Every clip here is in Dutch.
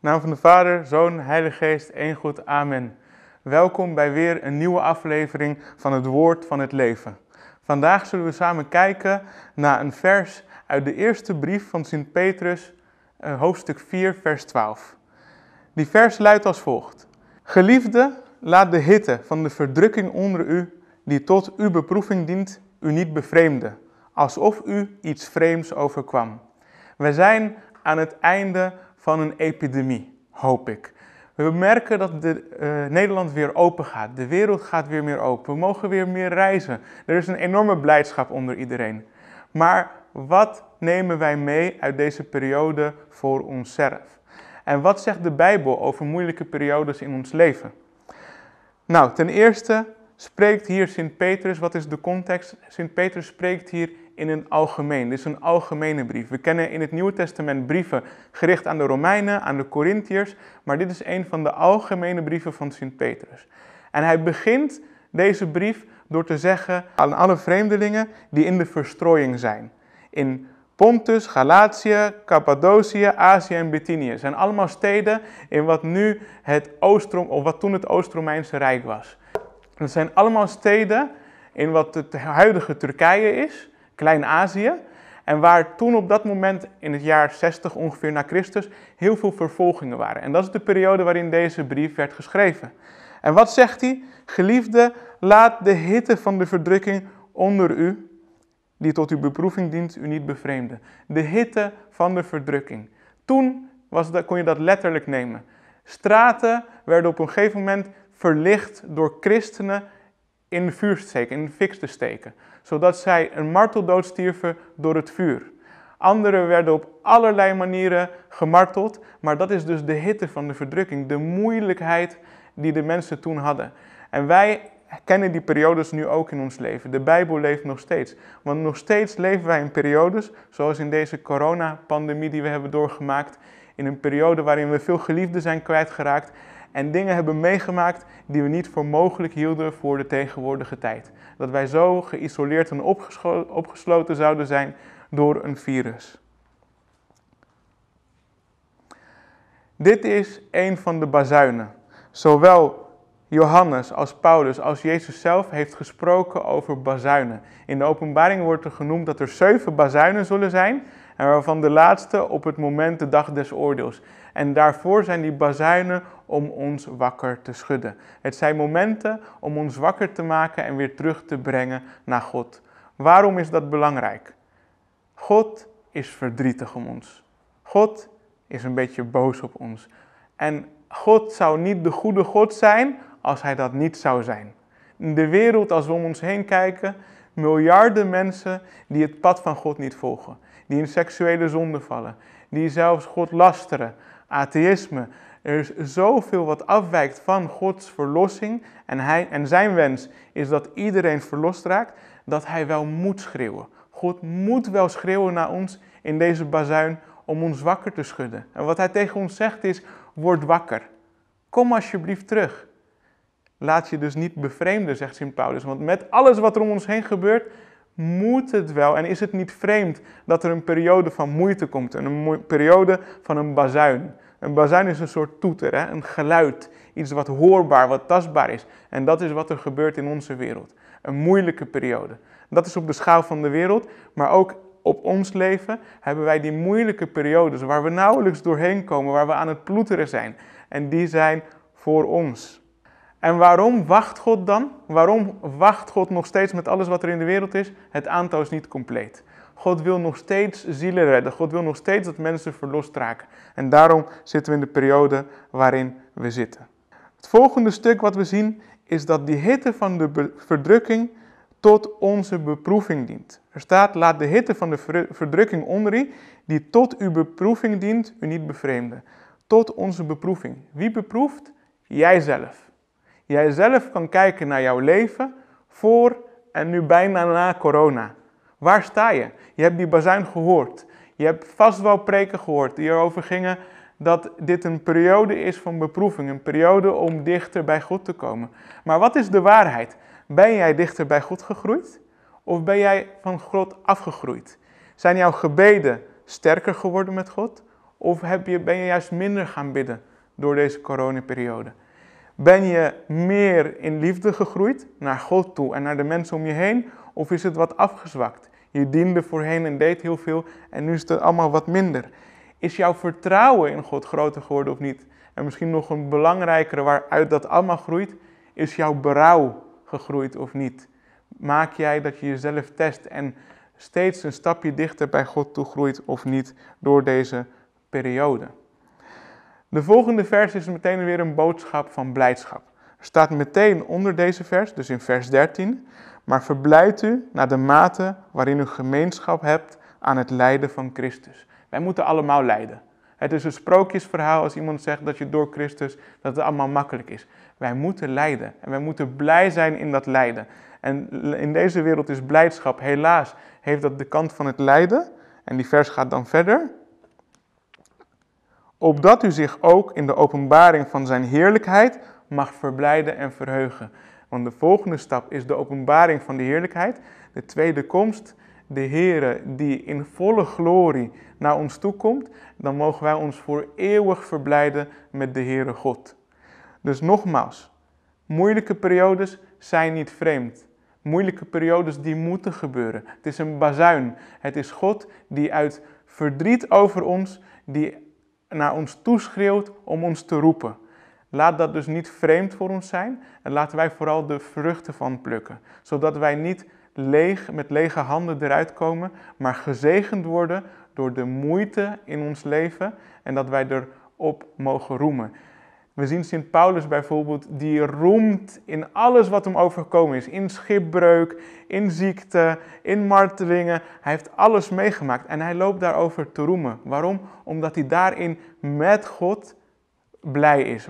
naam van de Vader, Zoon, Heilige Geest, één goed. Amen. Welkom bij weer een nieuwe aflevering van het Woord van het Leven. Vandaag zullen we samen kijken naar een vers uit de eerste brief van Sint Petrus, eh, hoofdstuk 4, vers 12. Die vers luidt als volgt: Geliefde, laat de hitte van de verdrukking onder u, die tot uw beproeving dient, u niet bevreemden, alsof u iets vreemds overkwam. We zijn aan het einde van een epidemie, hoop ik. We merken dat de, eh, Nederland weer open gaat. De wereld gaat weer meer open. We mogen weer meer reizen. Er is een enorme blijdschap onder iedereen. Maar wat nemen wij mee uit deze periode voor onszelf? En wat zegt de Bijbel over moeilijke periodes in ons leven? Nou, ten eerste spreekt hier Sint Petrus, wat is de context? Sint Petrus spreekt hier in een algemeen. Dit is een algemene brief. We kennen in het Nieuwe Testament brieven gericht aan de Romeinen, aan de Corinthiërs, maar dit is een van de algemene brieven van Sint Petrus. En hij begint deze brief door te zeggen aan alle vreemdelingen die in de verstrooiing zijn. In Pontus, Galatië, Cappadocië, Azië en Bithynië zijn allemaal steden in wat nu het Oostrom, of wat toen het Oost-Romeinse Rijk was. Dat zijn allemaal steden in wat het huidige Turkije is, Klein-Azië. En waar toen op dat moment, in het jaar 60 ongeveer na Christus, heel veel vervolgingen waren. En dat is de periode waarin deze brief werd geschreven. En wat zegt hij? Geliefde, laat de hitte van de verdrukking onder u, die tot uw beproeving dient, u niet bevreemden. De hitte van de verdrukking. Toen was kon je dat letterlijk nemen. Straten werden op een gegeven moment verlicht door christenen in vuur te steken, in de fik te steken, zodat zij een marteldood stierven door het vuur. Anderen werden op allerlei manieren gemarteld, maar dat is dus de hitte van de verdrukking, de moeilijkheid die de mensen toen hadden. En wij kennen die periodes nu ook in ons leven. De Bijbel leeft nog steeds. Want nog steeds leven wij in periodes, zoals in deze coronapandemie die we hebben doorgemaakt, in een periode waarin we veel geliefden zijn kwijtgeraakt en dingen hebben meegemaakt die we niet voor mogelijk hielden voor de tegenwoordige tijd. Dat wij zo geïsoleerd en opgesloten zouden zijn door een virus. Dit is een van de bazuinen. Zowel Johannes als Paulus als Jezus zelf heeft gesproken over bazuinen. In de openbaring wordt er genoemd dat er zeven bazuinen zullen zijn en waarvan de laatste op het moment de dag des oordeels. En daarvoor zijn die bazuinen om ons wakker te schudden. Het zijn momenten om ons wakker te maken en weer terug te brengen naar God. Waarom is dat belangrijk? God is verdrietig om ons. God is een beetje boos op ons. En God zou niet de goede God zijn als hij dat niet zou zijn. In de wereld, als we om ons heen kijken, miljarden mensen die het pad van God niet volgen. Die in seksuele zonde vallen. Die zelfs God lasteren. Atheïsme. Er is zoveel wat afwijkt van Gods verlossing. En, hij, en zijn wens is dat iedereen verlost raakt. Dat hij wel moet schreeuwen. God moet wel schreeuwen naar ons in deze bazuin om ons wakker te schudden. En wat hij tegen ons zegt is: word wakker. Kom alsjeblieft terug. Laat je dus niet bevreemden, zegt Sint Paulus. Want met alles wat er om ons heen gebeurt, moet het wel en is het niet vreemd dat er een periode van moeite komt. Een periode van een bazuin. Een bazuin is een soort toeter, hè? een geluid. Iets wat hoorbaar, wat tastbaar is. En dat is wat er gebeurt in onze wereld. Een moeilijke periode. Dat is op de schaal van de wereld, maar ook op ons leven hebben wij die moeilijke periodes waar we nauwelijks doorheen komen, waar we aan het ploeteren zijn. En die zijn voor ons. En waarom wacht God dan? Waarom wacht God nog steeds met alles wat er in de wereld is? Het aantal is niet compleet. God wil nog steeds zielen redden. God wil nog steeds dat mensen verlost raken. En daarom zitten we in de periode waarin we zitten. Het volgende stuk wat we zien is dat die hitte van de verdrukking tot onze beproeving dient. Er staat, laat de hitte van de verdrukking onder u, die tot uw beproeving dient, u niet bevreemden. Tot onze beproeving. Wie beproeft? Jijzelf jij zelf kan kijken naar jouw leven voor en nu bijna na corona. Waar sta je? Je hebt die bazuin gehoord. Je hebt vast wel preken gehoord die erover gingen dat dit een periode is van beproeving, een periode om dichter bij God te komen. Maar wat is de waarheid? Ben jij dichter bij God gegroeid of ben jij van God afgegroeid? Zijn jouw gebeden sterker geworden met God of heb je, ben je juist minder gaan bidden door deze coronaperiode? Ben je meer in liefde gegroeid naar God toe en naar de mensen om je heen? Of is het wat afgezwakt? Je diende voorheen en deed heel veel en nu is het allemaal wat minder. Is jouw vertrouwen in God groter geworden of niet? En misschien nog een belangrijkere waaruit dat allemaal groeit, is jouw berouw gegroeid of niet? Maak jij dat je jezelf test en steeds een stapje dichter bij God toe groeit of niet door deze periode? De volgende vers is meteen weer een boodschap van blijdschap. Er staat meteen onder deze vers, dus in vers 13, maar verblijd u naar de mate waarin u gemeenschap hebt aan het lijden van Christus. Wij moeten allemaal lijden. Het is een sprookjesverhaal als iemand zegt dat je door Christus dat het allemaal makkelijk is. Wij moeten lijden en wij moeten blij zijn in dat lijden. En in deze wereld is blijdschap helaas heeft dat de kant van het lijden. En die vers gaat dan verder opdat u zich ook in de openbaring van zijn heerlijkheid mag verblijden en verheugen. Want de volgende stap is de openbaring van de heerlijkheid, de tweede komst, de Heere die in volle glorie naar ons toe komt, dan mogen wij ons voor eeuwig verblijden met de Heere God. Dus nogmaals, moeilijke periodes zijn niet vreemd. Moeilijke periodes die moeten gebeuren. Het is een bazuin. Het is God die uit verdriet over ons, die naar ons toeschreeuwt om ons te roepen. Laat dat dus niet vreemd voor ons zijn en laten wij vooral de vruchten van plukken, zodat wij niet leeg, met lege handen eruit komen, maar gezegend worden door de moeite in ons leven en dat wij erop mogen roemen. We zien Sint Paulus bijvoorbeeld, die roemt in alles wat hem overkomen is. In schipbreuk, in ziekte, in martelingen. Hij heeft alles meegemaakt en hij loopt daarover te roemen. Waarom? Omdat hij daarin met God blij is.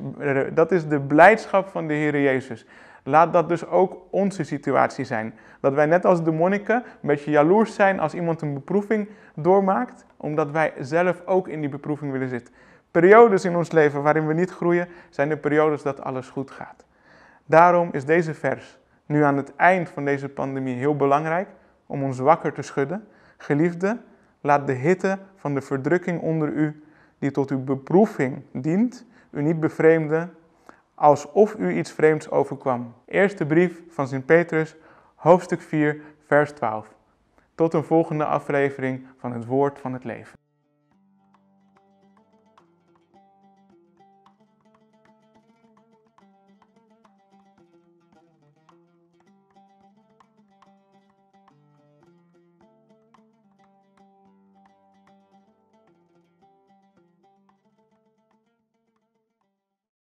Dat is de blijdschap van de Heer Jezus. Laat dat dus ook onze situatie zijn. Dat wij net als de monniken een beetje jaloers zijn als iemand een beproeving doormaakt, omdat wij zelf ook in die beproeving willen zitten. Periodes in ons leven waarin we niet groeien, zijn de periodes dat alles goed gaat. Daarom is deze vers nu aan het eind van deze pandemie heel belangrijk om ons wakker te schudden. Geliefde, laat de hitte van de verdrukking onder u, die tot uw beproeving dient, u niet bevreemden, alsof u iets vreemds overkwam. Eerste brief van Sint Petrus, hoofdstuk 4, vers 12. Tot een volgende aflevering van het Woord van het Leven.